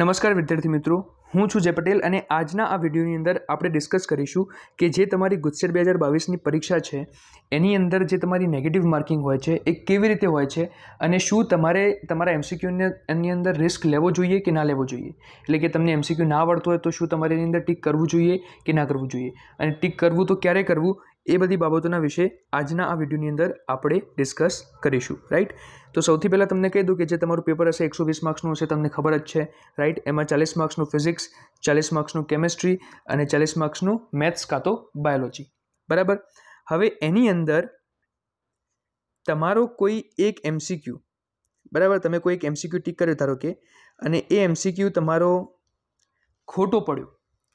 નમસ્કાર વિદ્યાર્થી મિત્રો હું છું જય પટેલ અને આજના આ વિડીયોની અંદર આપણે ડિસ્કસ કરીશું કે જે તમારી ગુજસેટ બે હજાર બાવીસની પરીક્ષા છે એની અંદર જે તમારી નેગેટિવ માર્કિંગ હોય છે એ કેવી રીતે હોય છે અને શું તમારે તમારા એમસીક્યુને એની અંદર રિસ્ક લેવો જોઈએ કે ના લેવો જોઈએ એટલે કે તમને એમસીક્યુ ના આવડતું હોય તો શું તમારે એની અંદર ટીક કરવું જોઈએ કે ના કરવું જોઈએ અને ટીક કરવું તો ક્યારે કરવું એ બધી બાબતોના વિશે આજના આ વિડીયોની અંદર આપણે ડિસ્કસ કરીશું રાઈટ તો સૌથી પહેલાં તમને કહી દઉં કે જે તમારું પેપર હશે એકસો વીસ માર્ક્સનું હશે તમને ખબર જ છે રાઈટ એમાં ચાલીસ માર્ક્સનું ફિઝિક્સ ચાલીસ માર્ક્સનું કેમેસ્ટ્રી અને ચાલીસ માર્ક્સનું મેથ્સ કાં તો બાયોલોજી બરાબર હવે એની અંદર તમારો કોઈ એક એમસીક્યુ બરાબર તમે કોઈ એક એમસીક્યુ ટીક કર્યો ધારો કે અને એ એમસીક્યુ તમારો ખોટો પડ્યો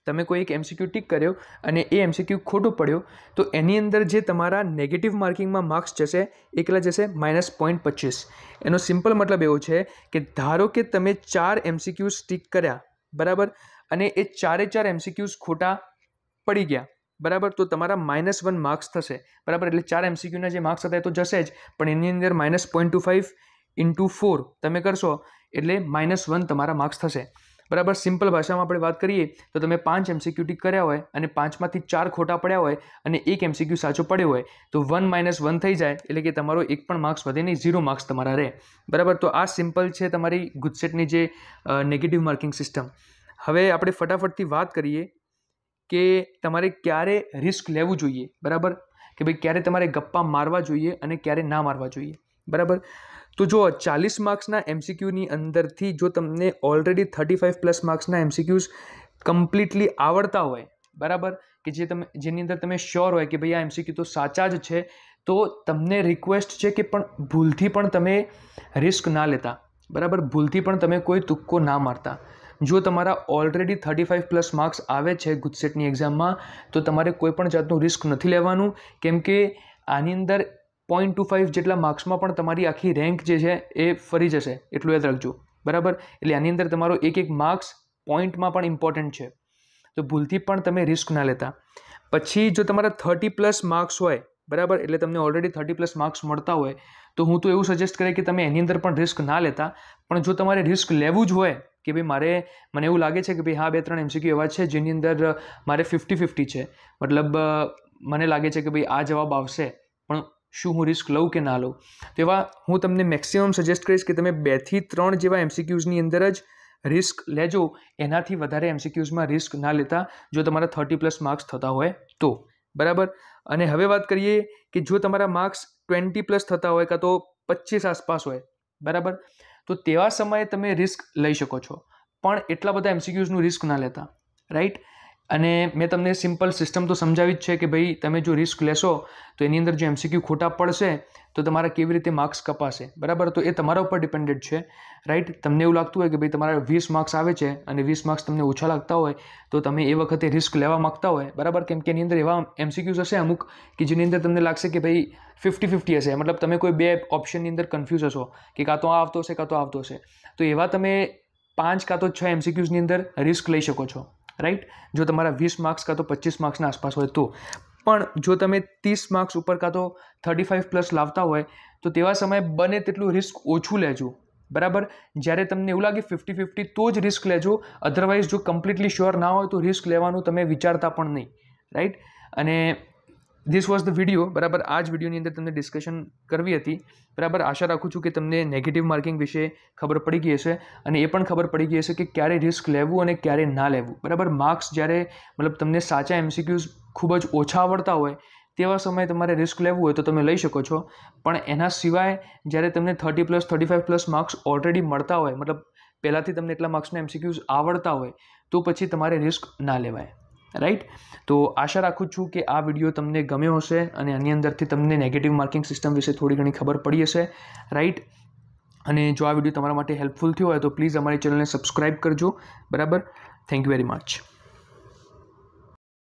તમે કોઈ એક એમસીક્યુ ટીક કર્યો અને એ એમસીક્યુ ખોટો પડ્યો તો એની અંદર જે તમારા નેગેટિવ માર્કિંગમાં માર્ક્સ જશે એકલા જશે માઇનસ પોઈન્ટ પચીસ એનો સિમ્પલ મતલબ એવો છે કે ધારો કે તમે ચાર એમસીક્યુ સ્ટીક કર્યા બરાબર અને એ ચારે ચાર એમસીક્યુઝ ખોટા પડી ગયા બરાબર તો તમારા માઇનસ વન માર્ક્સ થશે બરાબર એટલે ચાર એમસીક્યુના જે માર્ક્સ હતા એ તો જશે જ પણ એની અંદર minus point two five into four તમે કરશો એટલે માઇનસ વન તમારા માર્ક્સ થશે બરાબર સિમ્પલ ભાષામાં આપણે વાત કરીએ તો તમે પાંચ એમસીક્યુ કર્યા હોય અને પાંચમાંથી ચાર ખોટા પડ્યા હોય અને એક એમસીક્યુ સાચો પડ્યો હોય તો વન માઇનસ વન થઈ જાય એટલે કે તમારો એક પણ માર્ક્સ વધે નહીં ઝીરો માર્ક્સ તમારા રહે બરાબર તો આ સિમ્પલ છે તમારી ગુજસેટની જે નેગેટિવ માર્કિંગ સિસ્ટમ હવે આપણે ફટાફટથી વાત કરીએ કે તમારે ક્યારે રિસ્ક લેવું જોઈએ બરાબર કે ભાઈ ક્યારે તમારે ગપ્પા મારવા જોઈએ અને ક્યારે ના મારવા જોઈએ બરાબર તો જો ચાલીસ માર્ક્સના એમસીક્યુની અંદરથી જો તમને ઓલરેડી થર્ટી ફાઇવ પ્લસ માર્ક્સના એમસીક્યુઝ કમ્પ્લીટલી આવડતા હોય બરાબર કે જે તમે જેની અંદર તમે શ્યોર હોય કે ભાઈ આ એમસીક્યુ તો સાચા જ છે તો તમને રિક્વેસ્ટ છે કે પણ ભૂલથી પણ તમે રિસ્ક ના લેતા બરાબર ભૂલથી પણ તમે કોઈ તુક્કો ના મારતા જો તમારા already thirty five plus marks આવે છે ગુજસેટની એક્ઝામમાં તો તમારે કોઈ પણ જાતનું રિસ્ક નથી લેવાનું કેમ કે આની અંદર પોઈન્ટ ટુ ફાઇવ જેટલા માર્ક્સમાં પણ તમારી આખી રેન્ક જે છે એ ફરી જશે એટલું યાદ રાખજો બરાબર એટલે આની અંદર તમારો એક એક માર્ક્સ પોઈન્ટમાં પણ ઇમ્પોર્ટન્ટ છે તો ભૂલથી પણ તમે રિસ્ક ના લેતા પછી જો તમારા થર્ટી પ્લસ માર્ક્સ હોય બરાબર એટલે તમને ઓલરેડી થર્ટી પ્લસ માર્ક્સ મળતા હોય તો હું તો એવું સજેસ્ટ કરે કે તમે એની અંદર પણ રિસ્ક ના લેતા પણ જો તમારે રિસ્ક લેવું જ હોય કે ભાઈ મારે મને એવું લાગે છે કે ભાઈ હા બે ત્રણ એમસીક્યુ એવા છે જેની અંદર મારે ફિફ્ટી ફિફ્ટી છે મતલબ મને લાગે છે કે ભાઈ આ જવાબ આવશે પણ શું હું રિસ્ક લઉં કે ના લઉં તેવા હું તમને મેક્સિમમ સજેસ્ટ કરીશ કે તમે બેથી ત્રણ જેવા એમસીક્યુઝની અંદર જ રિસ્ક લેજો એનાથી વધારે એમસીક્યુઝમાં રિસ્ક ના લેતા જો તમારા થર્ટી પ્લસ માર્ક્સ થતા હોય તો બરાબર અને હવે વાત કરીએ કે જો તમારા માર્ક્સ ટ્વેન્ટી પ્લસ થતા હોય કાં તો પચીસ આસપાસ હોય બરાબર તો તેવા સમયે તમે રિસ્ક લઈ શકો છો પણ એટલા બધા એમસીક્યુઝનું રિસ્ક ના લેતા રાઈટ અને મેં તમને સિમ્પલ સિસ્ટમ તો સમજાવી જ છે કે ભાઈ તમે જો રિસ્ક લેશો તો એની અંદર જો એમસીક્યુ ખોટા પડશે તો તમારા કેવી રીતે માર્ક્સ કપાશે બરાબર તો એ તમારા ઉપર ડિપેન્ડેડ છે રાઈટ તમને એવું લાગતું હોય કે ભાઈ તમારા વીસ માર્ક્સ આવે છે અને વીસ માર્ક્સ તમને ઓછા લાગતા હોય તો તમે એ વખતે રિસ્ક લેવા માગતા હોય બરાબર કેમ કે એની અંદર એવા એમસીક્યુઝ હશે અમુક કે જેની અંદર તમને લાગશે કે ભાઈ ફિફ્ટી ફિફ્ટી હશે મતલબ તમે કોઈ બે ઓપ્શનની અંદર કન્ફ્યુઝ હશો કે કાં તો આ આવતો હશે કાં તો આવતો હશે તો એવા તમે પાંચ કાં તો છ એમસીક્યુઝની અંદર રિસ્ક લઈ શકો છો રાઈટ જો તમારા વીસ માર્ક્સ કાં તો પચીસ માર્ક્સના આસપાસ હોય તો પણ જો તમે ત્રીસ માર્ક્સ ઉપર કાં તો થર્ટી ફાઇવ પ્લસ લાવતા હોય તો તેવા સમયે બને તેટલું રિસ્ક ઓછું લેજો બરાબર જ્યારે તમને એવું લાગે ફિફ્ટી ફિફ્ટી તો જ રિસ્ક લેજો અધરવાઇઝ જો કમ્પ્લીટલી શ્યોર ના હોય તો રિસ્ક લેવાનું તમે વિચારતા પણ નહીં રાઈટ અને ધીસ વોઝ ધ વિડીયો બરાબર આ જ વિડીયોની અંદર તમને ડિસ્કશન કરવી હતી બરાબર આશા રાખું છું કે તમને નેગેટિવ માર્કિંગ વિશે ખબર પડી ગઈ હશે અને એ પણ ખબર પડી ગઈ હશે કે ક્યારે રિસ્ક લેવું અને ક્યારે ના લેવું બરાબર માર્ક્સ જ્યારે મતલબ તમને સાચા એમસીક્યુઝ ખૂબ જ ઓછા આવડતા હોય તેવા સમયે તમારે રિસ્ક લેવું હોય તો તમે લઈ શકો છો પણ એના સિવાય જ્યારે તમને thirty plus thirty five plus marks already મળતા હોય મતલબ પહેલાંથી તમને એટલા માર્ક્સના એમસીક્યુઝ આવડતા હોય તો પછી તમારે રિસ્ક ના લેવાય રાઈટ તો આશા રાખું છું કે આ વિડીયો તમને ગમ્યો હશે અને આની અંદરથી તમને નેગેટિવ માર્કિંગ સિસ્ટમ વિશે થોડી ઘણી ખબર પડી હશે રાઈટ અને જો આ વિડીયો તમારા માટે હેલ્પફુલ થયો હોય તો પ્લીઝ અમારી ચેનલને સબસ્ક્રાઈબ કરજો બરાબર થેન્ક યુ વેરી મચ